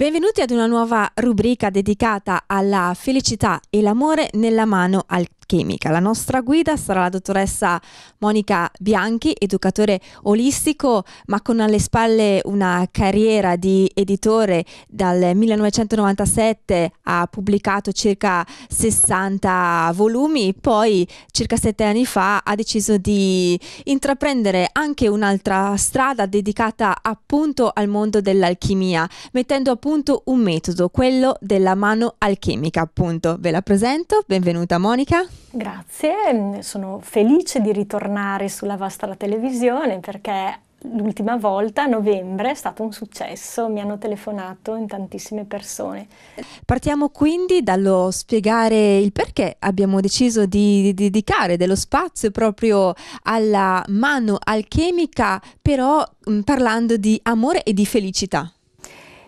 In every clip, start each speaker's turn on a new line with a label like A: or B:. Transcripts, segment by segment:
A: Benvenuti ad una nuova rubrica dedicata alla felicità e l'amore nella mano al chimica. La nostra guida sarà la dottoressa Monica Bianchi, educatore olistico, ma con alle spalle una carriera di editore. Dal 1997 ha pubblicato circa 60 volumi, poi circa sette anni fa ha deciso di intraprendere anche un'altra strada dedicata appunto al mondo dell'alchimia, mettendo a punto un metodo, quello della mano alchimica, appunto. Ve la presento, benvenuta Monica.
B: Grazie, mm, sono felice di ritornare sulla vostra televisione perché l'ultima volta a novembre è stato un successo, mi hanno telefonato in tantissime persone.
A: Partiamo quindi dallo spiegare il perché abbiamo deciso di, dedicare dello spazio proprio alla mano alchemica, però mm, parlando di amore e di felicità.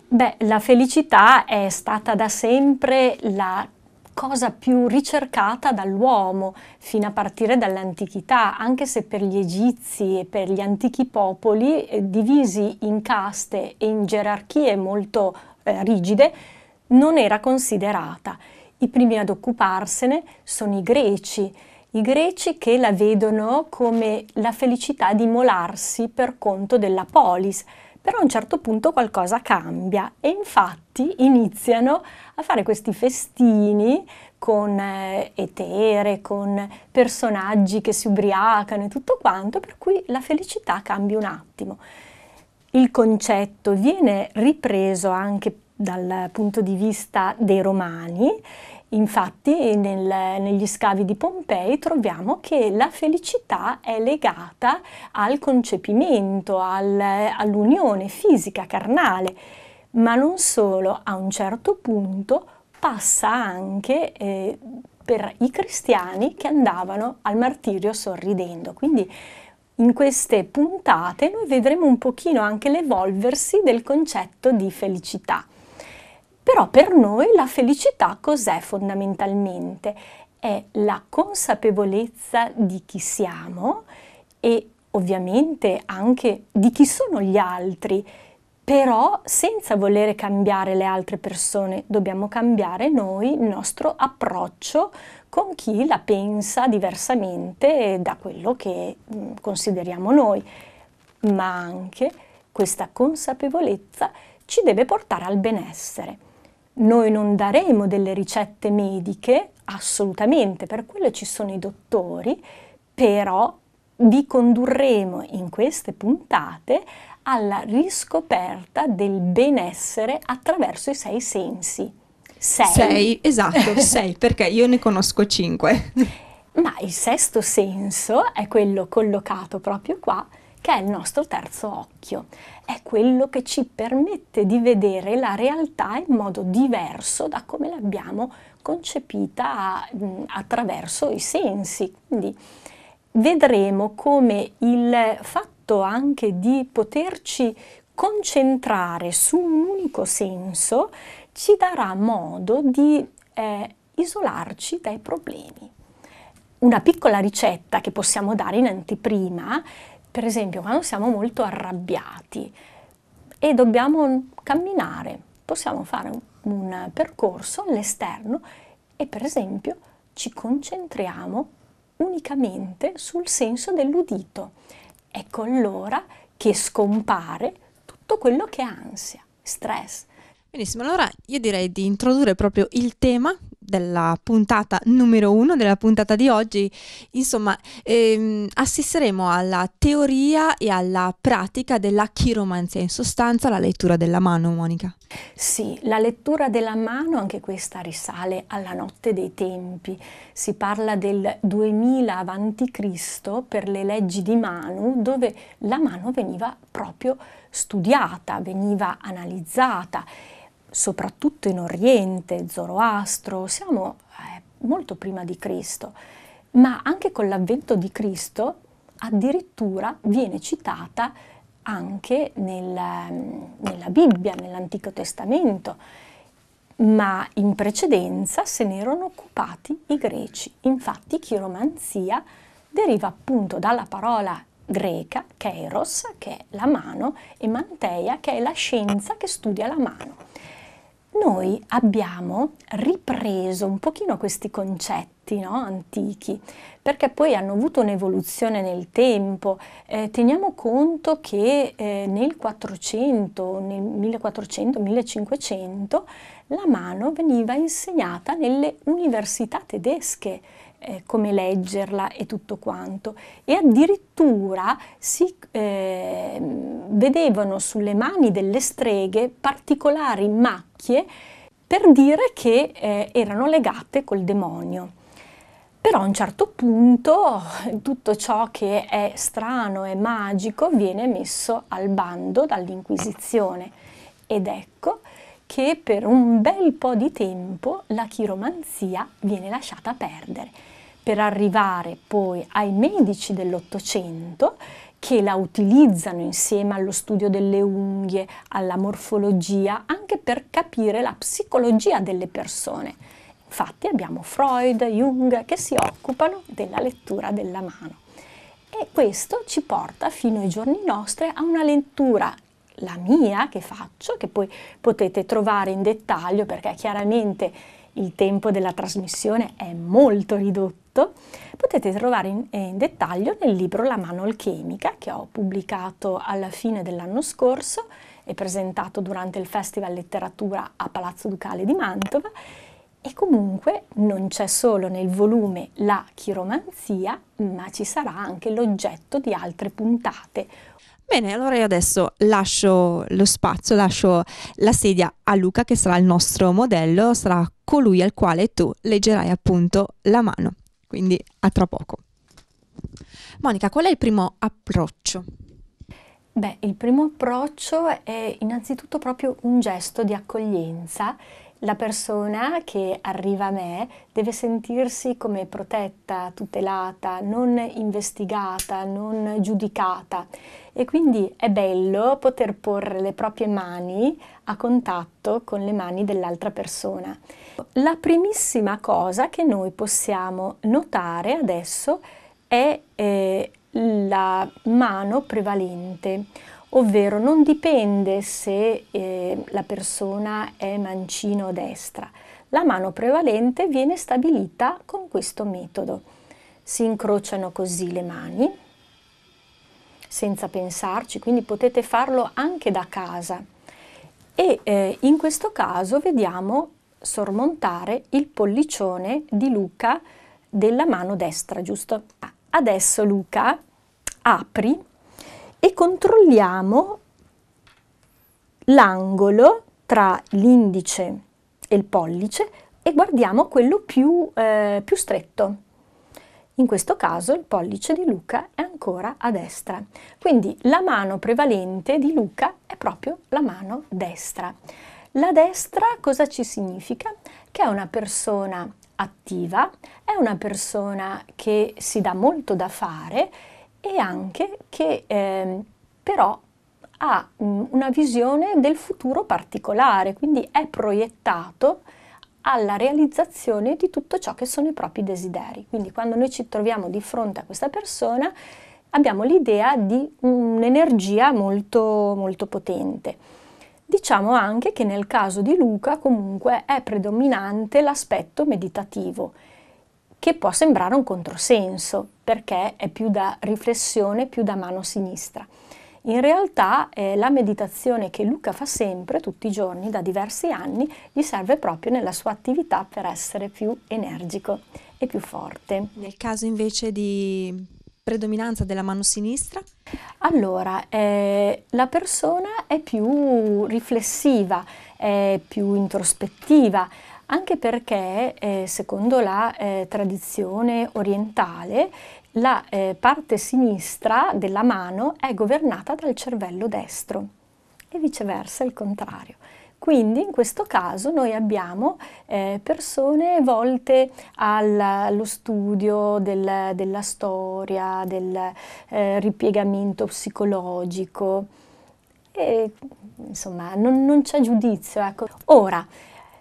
A: Beh, la
B: felicità è stata da sempre la cosa più ricercata dall'uomo fino a partire dall'antichità, anche se per gli egizi e per gli antichi popoli eh, divisi in caste e in gerarchie molto eh, rigide, non era considerata. I primi ad occuparsene sono i greci, i greci che la vedono come la felicità di molarsi per conto della polis, però a un certo punto qualcosa cambia e infatti iniziano a fare questi festini con eh, etere, con personaggi che si ubriacano e tutto quanto, per cui la felicità cambia un attimo. Il concetto viene ripreso anche dal punto di vista dei romani Infatti nel, negli scavi di Pompei troviamo che la felicità è legata al concepimento, al, all'unione fisica, carnale, ma non solo, a un certo punto passa anche eh, per i cristiani che andavano al martirio sorridendo. Quindi in queste puntate noi vedremo un pochino anche l'evolversi del concetto di felicità. Però per noi la felicità cos'è fondamentalmente? È la consapevolezza di chi siamo e ovviamente anche di chi sono gli altri, però senza volere cambiare le altre persone, dobbiamo cambiare noi il nostro approccio con chi la pensa diversamente da quello che mm, consideriamo noi, ma anche questa consapevolezza ci deve portare al benessere. Noi non daremo delle ricette mediche, assolutamente, per quello ci sono i dottori, però vi condurremo in queste puntate alla riscoperta del benessere attraverso i sei sensi. Sei. sei esatto, sei,
A: perché io ne conosco cinque.
B: Ma il sesto senso è quello collocato proprio qua, che è il nostro terzo occhio. È quello che ci permette di vedere la realtà in modo diverso da come l'abbiamo concepita attraverso i sensi. Quindi vedremo come il fatto anche di poterci concentrare su un unico senso ci darà modo di eh, isolarci dai problemi. Una piccola ricetta che possiamo dare in anteprima per esempio, quando siamo molto arrabbiati e dobbiamo camminare, possiamo fare un, un percorso all'esterno e per esempio ci concentriamo unicamente sul senso dell'udito. Ecco allora che scompare tutto quello che è ansia, stress.
A: Benissimo, allora io direi di introdurre proprio il tema della puntata numero uno, della puntata di oggi, insomma, ehm, assisteremo alla teoria e alla pratica della chiromanzia, in sostanza la lettura della mano, Monica. Sì, la
B: lettura della mano, anche questa risale alla notte dei tempi. Si parla del 2000 a.C. per le leggi di Manu, dove la mano veniva proprio studiata, veniva analizzata soprattutto in Oriente, Zoroastro, siamo eh, molto prima di Cristo, ma anche con l'avvento di Cristo addirittura viene citata anche nel, ehm, nella Bibbia, nell'Antico Testamento, ma in precedenza se ne erano occupati i greci. Infatti chiromanzia deriva appunto dalla parola greca, kairos, che è la mano, e manteia, che è la scienza che studia la mano noi abbiamo ripreso un pochino questi concetti no? antichi, perché poi hanno avuto un'evoluzione nel tempo. Eh, teniamo conto che eh, nel 400, nel 1400, 1500 la mano veniva insegnata nelle università tedesche eh, come leggerla e tutto quanto. E addirittura si eh, vedevano sulle mani delle streghe particolari macchie per dire che eh, erano legate col demonio. Però a un certo punto tutto ciò che è strano e magico viene messo al bando dall'Inquisizione ed ecco che per un bel po' di tempo la chiromanzia viene lasciata perdere per arrivare poi ai medici dell'Ottocento che la utilizzano insieme allo studio delle unghie, alla morfologia, anche per capire la psicologia delle persone. Infatti abbiamo Freud, Jung che si occupano della lettura della mano. E questo ci porta fino ai giorni nostri a una lettura la mia che faccio, che poi potete trovare in dettaglio perché chiaramente il tempo della trasmissione è molto ridotto prodotto potete trovare in, eh, in dettaglio nel libro La mano alchemica che ho pubblicato alla fine dell'anno scorso e presentato durante il Festival Letteratura a Palazzo Ducale di Mantova e comunque non c'è solo nel volume la chiromanzia, ma ci sarà anche l'oggetto di altre puntate.
A: Bene, allora io adesso lascio lo spazio, lascio la sedia a Luca che sarà il nostro modello, sarà colui al quale tu leggerai appunto la mano. Quindi a tra poco. Monica, qual è il primo approccio?
B: Beh, il primo approccio è
A: innanzitutto proprio un gesto di accoglienza
B: la persona che arriva a me deve sentirsi come protetta, tutelata, non investigata, non giudicata e quindi è bello poter porre le proprie mani a contatto con le mani dell'altra persona. La primissima cosa che noi possiamo notare adesso è eh, la mano prevalente ovvero non dipende se eh, la persona è mancino o destra. La mano prevalente viene stabilita con questo metodo. Si incrociano così le mani senza pensarci, quindi potete farlo anche da casa. E eh, in questo caso vediamo sormontare il pollicione di Luca della mano destra, giusto? Adesso Luca apri e controlliamo l'angolo tra l'indice e il pollice e guardiamo quello più, eh, più stretto. In questo caso il pollice di Luca è ancora a destra, quindi la mano prevalente di Luca è proprio la mano destra. La destra cosa ci significa? Che è una persona attiva, è una persona che si dà molto da fare e anche che eh, però ha mm, una visione del futuro particolare, quindi è proiettato alla realizzazione di tutto ciò che sono i propri desideri. Quindi quando noi ci troviamo di fronte a questa persona abbiamo l'idea di un'energia molto, molto potente. Diciamo anche che nel caso di Luca comunque è predominante l'aspetto meditativo, che può sembrare un controsenso, perché è più da riflessione, più da mano sinistra. In realtà eh, la meditazione che Luca fa sempre, tutti i giorni, da diversi anni, gli serve proprio nella sua attività per essere più energico e più forte.
A: Nel caso invece di predominanza della mano sinistra?
B: Allora, eh, la persona è più riflessiva, è più introspettiva, anche perché eh, secondo la eh, tradizione orientale la eh, parte sinistra della mano è governata dal cervello destro e viceversa il contrario. Quindi in questo caso noi abbiamo eh, persone volte al, allo studio del, della storia, del eh, ripiegamento psicologico, e, insomma non, non c'è giudizio. Ecco. Ora,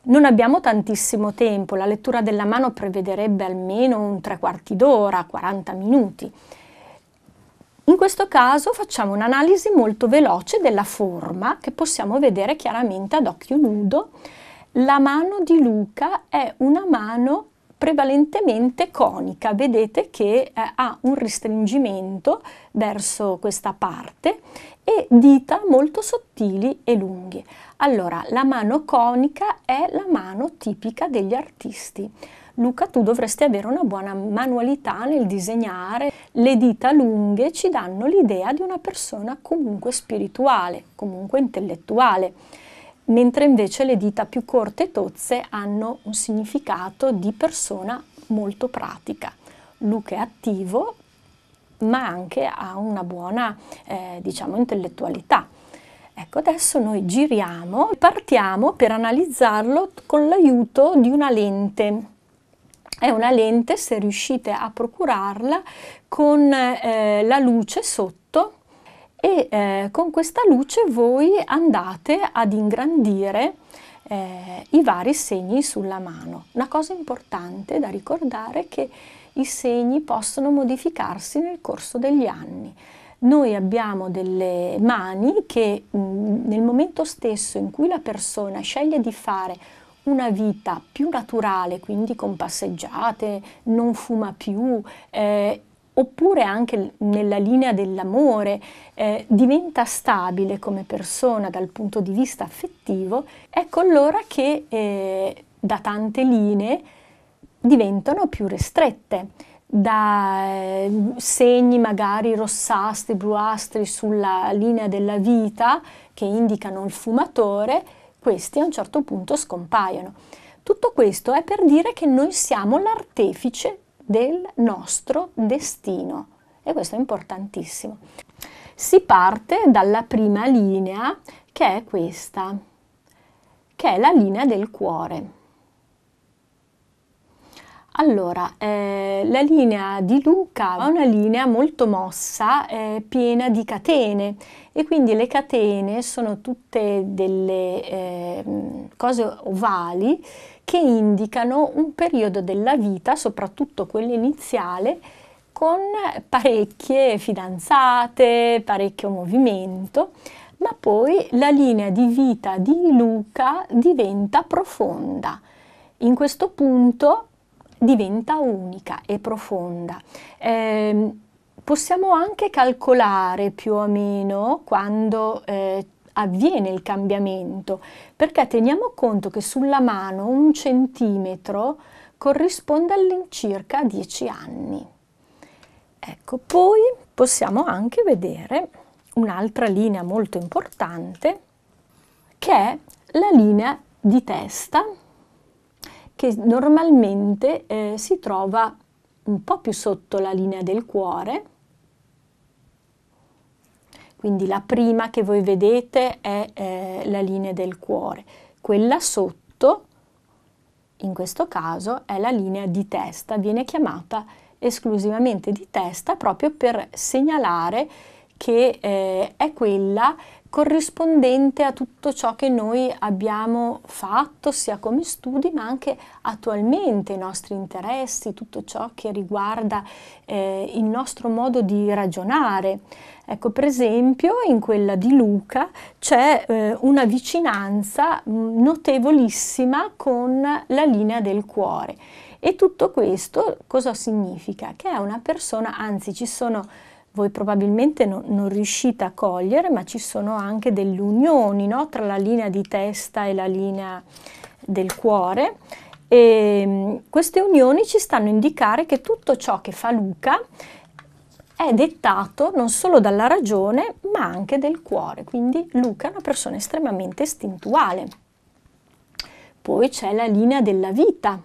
B: non abbiamo tantissimo tempo, la lettura della mano prevederebbe almeno un tre quarti d'ora, 40 minuti. In questo caso facciamo un'analisi molto veloce della forma che possiamo vedere chiaramente ad occhio nudo. La mano di Luca è una mano prevalentemente conica, vedete che eh, ha un restringimento verso questa parte e dita molto sottili e lunghe. Allora, la mano conica è la mano tipica degli artisti. Luca, tu dovresti avere una buona manualità nel disegnare. Le dita lunghe ci danno l'idea di una persona comunque spirituale, comunque intellettuale mentre invece le dita più corte e tozze hanno un significato di persona molto pratica. Luca è attivo, ma anche ha una buona, eh, diciamo, intellettualità. Ecco, adesso noi giriamo, partiamo per analizzarlo con l'aiuto di una lente. È una lente, se riuscite a procurarla, con eh, la luce sotto e eh, con questa luce voi andate ad ingrandire eh, i vari segni sulla mano. Una cosa importante da ricordare è che i segni possono modificarsi nel corso degli anni. Noi abbiamo delle mani che mh, mm, nel momento stesso in cui la persona sceglie di fare una vita più naturale, quindi con passeggiate, non fuma più, eh, oppure anche nella linea dell'amore, eh, diventa stabile come persona dal punto di vista affettivo, ecco allora che eh, da tante linee diventano più ristrette, da eh, segni magari rossastri, bluastri sulla linea della vita che indicano il fumatore, questi a un certo punto scompaiono. Tutto questo è per dire che noi siamo l'artefice del nostro destino e questo è importantissimo. Si parte dalla prima linea che è questa, che è la linea del cuore. Allora, eh, la linea di Luca è una linea molto mossa, eh, piena di catene e quindi le catene sono tutte delle eh, cose ovali che indicano un periodo della vita, soprattutto quello iniziale, con parecchie fidanzate, parecchio movimento, ma poi la linea di vita di Luca diventa profonda. In questo punto diventa unica e profonda. Eh, possiamo anche calcolare più o meno quando eh, avviene il cambiamento, perché teniamo conto che sulla mano un centimetro corrisponde all'incirca 10 anni. Ecco, poi possiamo anche vedere un'altra linea molto importante che è la linea di testa che normalmente eh, si trova un po' più sotto la linea del cuore. Quindi la prima che voi vedete è eh, la linea del cuore, quella sotto in questo caso è la linea di testa, viene chiamata esclusivamente di testa proprio per segnalare che eh, è quella corrispondente a tutto ciò che noi abbiamo fatto sia come studi ma anche attualmente i nostri interessi, tutto ciò che riguarda eh, il nostro modo di ragionare. Ecco, per esempio, in quella di Luca c'è eh, una vicinanza mm, notevolissima con la linea del cuore. E tutto questo cosa significa? Che è una persona, anzi ci sono voi probabilmente no, non riuscite a cogliere, ma ci sono anche delle unioni no? tra la linea di testa e la linea del cuore. E ehm, queste unioni ci stanno a indicare che tutto ciò che fa Luca è dettato non solo dalla ragione, ma anche del cuore. Quindi Luca è una persona estremamente istintuale. Poi c'è la linea della vita,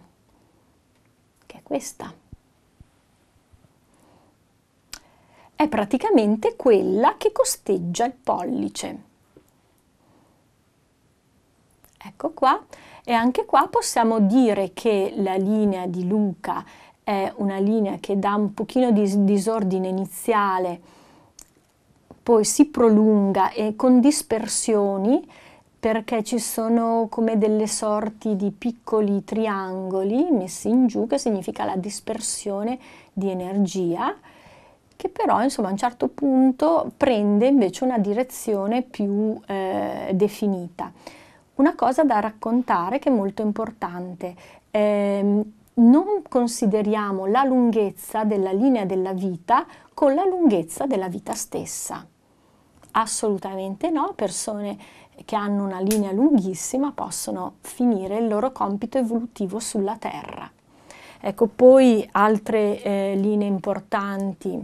B: che è questa. è praticamente quella che costeggia il pollice. Ecco qua, e anche qua possiamo dire che la linea di Luca è una linea che dà un pochino di disordine iniziale, poi si prolunga e con dispersioni perché ci sono come delle sorti di piccoli triangoli messi in giù che significa la dispersione di energia che però insomma, a un certo punto prende invece una direzione più eh, definita. Una cosa da raccontare che è molto importante, eh, non consideriamo la lunghezza della linea della vita con la lunghezza della vita stessa. Assolutamente no, persone che hanno una linea lunghissima possono finire il loro compito evolutivo sulla Terra. Ecco, poi altre eh, linee importanti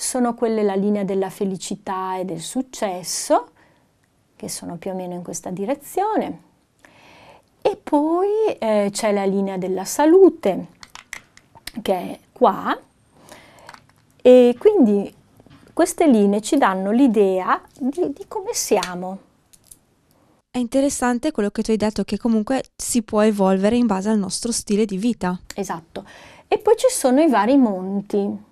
B: sono quelle la linea della felicità e del successo, che sono più o meno in questa direzione. E poi eh, c'è la linea della salute, che è qua, e quindi queste linee ci danno l'idea
A: di, di come siamo. È interessante quello che tu hai detto, che comunque si può evolvere in base al nostro stile di vita. Esatto. E poi ci sono i vari
B: monti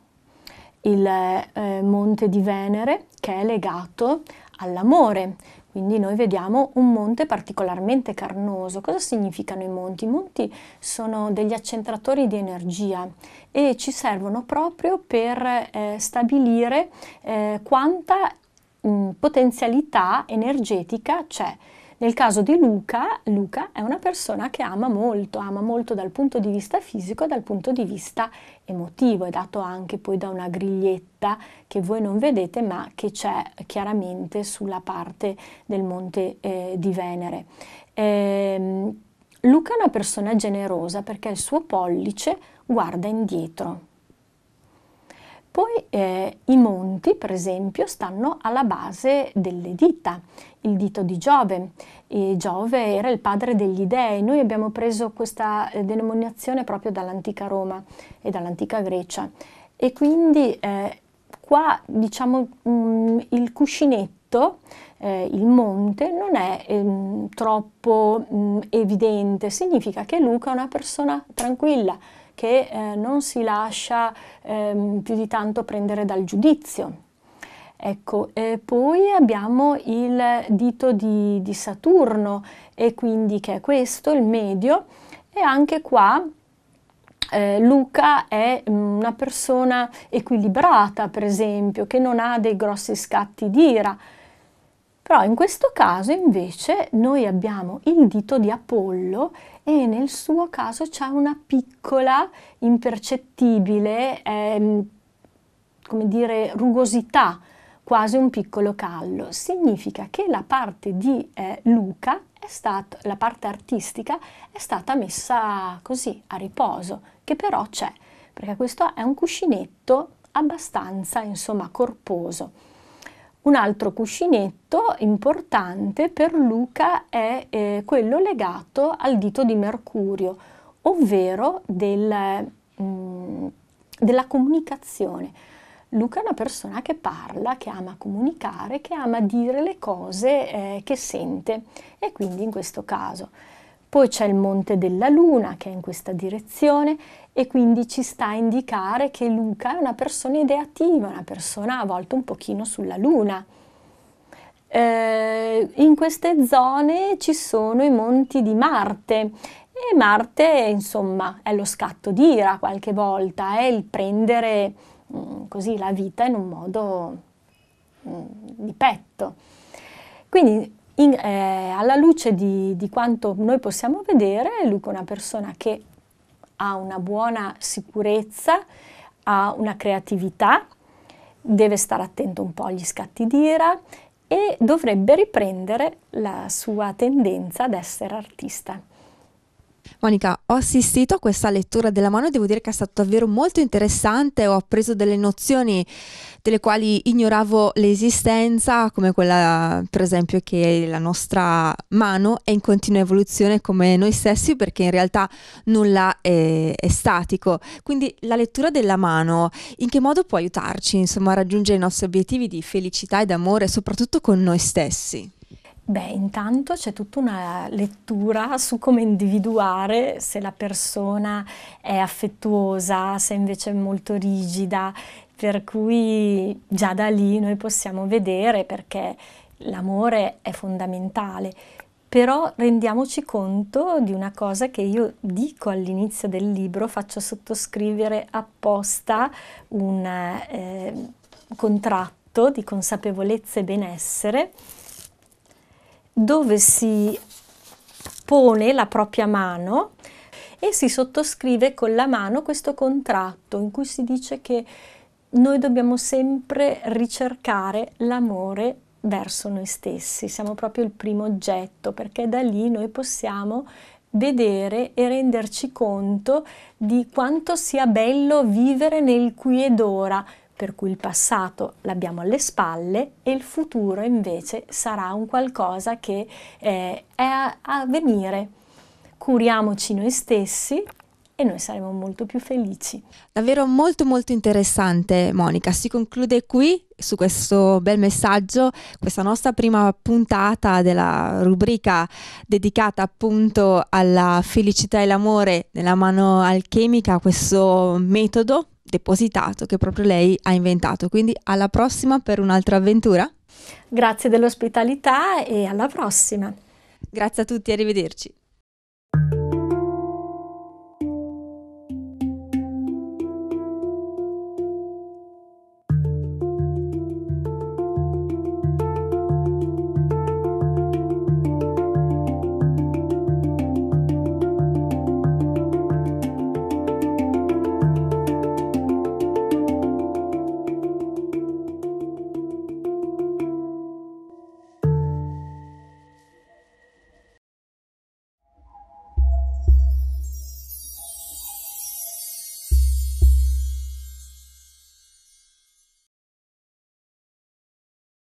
B: il eh, monte di Venere che è legato all'amore. Quindi noi vediamo un monte particolarmente carnoso. Cosa significano i monti? I monti sono degli accentratori di energia e ci servono proprio per eh, stabilire eh, quanta mh, mm, potenzialità energetica c'è nel caso di Luca, Luca è una persona che ama molto, ama molto dal punto di vista fisico e dal punto di vista emotivo, è dato anche poi da una griglietta che voi non vedete ma che c'è chiaramente sulla parte del monte eh, di Venere. Ehm, Luca è una persona generosa perché il suo pollice guarda indietro. Poi eh, i monti, per esempio, stanno alla base delle dita, il dito di Giove, e Giove era il padre degli dei. Noi abbiamo preso questa eh, denominazione proprio dall'antica Roma e dall'antica Grecia. E quindi eh, qua diciamo mh, mm, il cuscinetto, eh, il monte, non è ehm, troppo mh, mm, evidente, significa che Luca è una persona tranquilla, che eh, non si lascia ehm, più di tanto prendere dal giudizio, Ecco, eh, poi abbiamo il dito di, di Saturno e quindi che è questo, il medio, e anche qua eh, Luca è mm, una persona equilibrata, per esempio, che non ha dei grossi scatti d'ira. ira. Però in questo caso invece noi abbiamo il dito di Apollo e nel suo caso c'è una piccola, impercettibile, ehm, come dire, rugosità quasi un piccolo callo. Significa che la parte di eh, Luca, è stata, la parte artistica, è stata messa così a riposo, che però c'è, perché questo è un cuscinetto abbastanza insomma corposo. Un altro cuscinetto importante per Luca è eh, quello legato al dito di Mercurio, ovvero del, mh, mm, della comunicazione Luca è una persona che parla, che ama comunicare, che ama dire le cose eh, che sente e quindi in questo caso. Poi c'è il Monte della Luna che è in questa direzione e quindi ci sta a indicare che Luca è una persona ideativa, una persona a volte un pochino sulla Luna. Eh, in queste zone ci sono i monti di Marte e Marte insomma è lo scatto d'ira qualche volta, è il prendere Mm, così la vita in un modo mh, mm, di petto. Quindi in, eh, alla luce di, di quanto noi possiamo vedere, Luca è una persona che ha una buona sicurezza, ha una creatività, deve stare attento un po' agli scatti d'ira e dovrebbe riprendere la sua tendenza ad essere artista.
A: Monica, ho assistito a questa lettura della mano e devo dire che è stato davvero molto interessante, ho appreso delle nozioni delle quali ignoravo l'esistenza, come quella per esempio che la nostra mano è in continua evoluzione come noi stessi perché in realtà nulla è, è statico. Quindi la lettura della mano in che modo può aiutarci insomma, a raggiungere i nostri obiettivi di felicità ed amore soprattutto con noi stessi?
B: Beh, intanto c'è tutta una lettura su come individuare se la persona è affettuosa, se invece è molto rigida, per cui già da lì noi possiamo vedere perché l'amore è fondamentale. Però rendiamoci conto di una cosa che io dico all'inizio del libro, faccio sottoscrivere apposta un eh, contratto di consapevolezza e benessere dove si pone la propria mano e si sottoscrive con la mano questo contratto in cui si dice che noi dobbiamo sempre ricercare l'amore verso noi stessi, siamo proprio il primo oggetto perché da lì noi possiamo vedere e renderci conto di quanto sia bello vivere nel qui ed ora, per cui il passato l'abbiamo alle spalle e il futuro invece sarà un qualcosa che eh, è a, a venire. Curiamoci noi stessi e noi saremo molto più felici.
A: Davvero molto molto interessante Monica, si conclude qui su questo bel messaggio, questa nostra prima puntata della rubrica dedicata appunto alla felicità e l'amore nella mano alchemica, questo metodo depositato che proprio lei ha inventato. Quindi alla prossima per un'altra avventura. Grazie
B: dell'ospitalità e alla prossima. Grazie a tutti, arrivederci.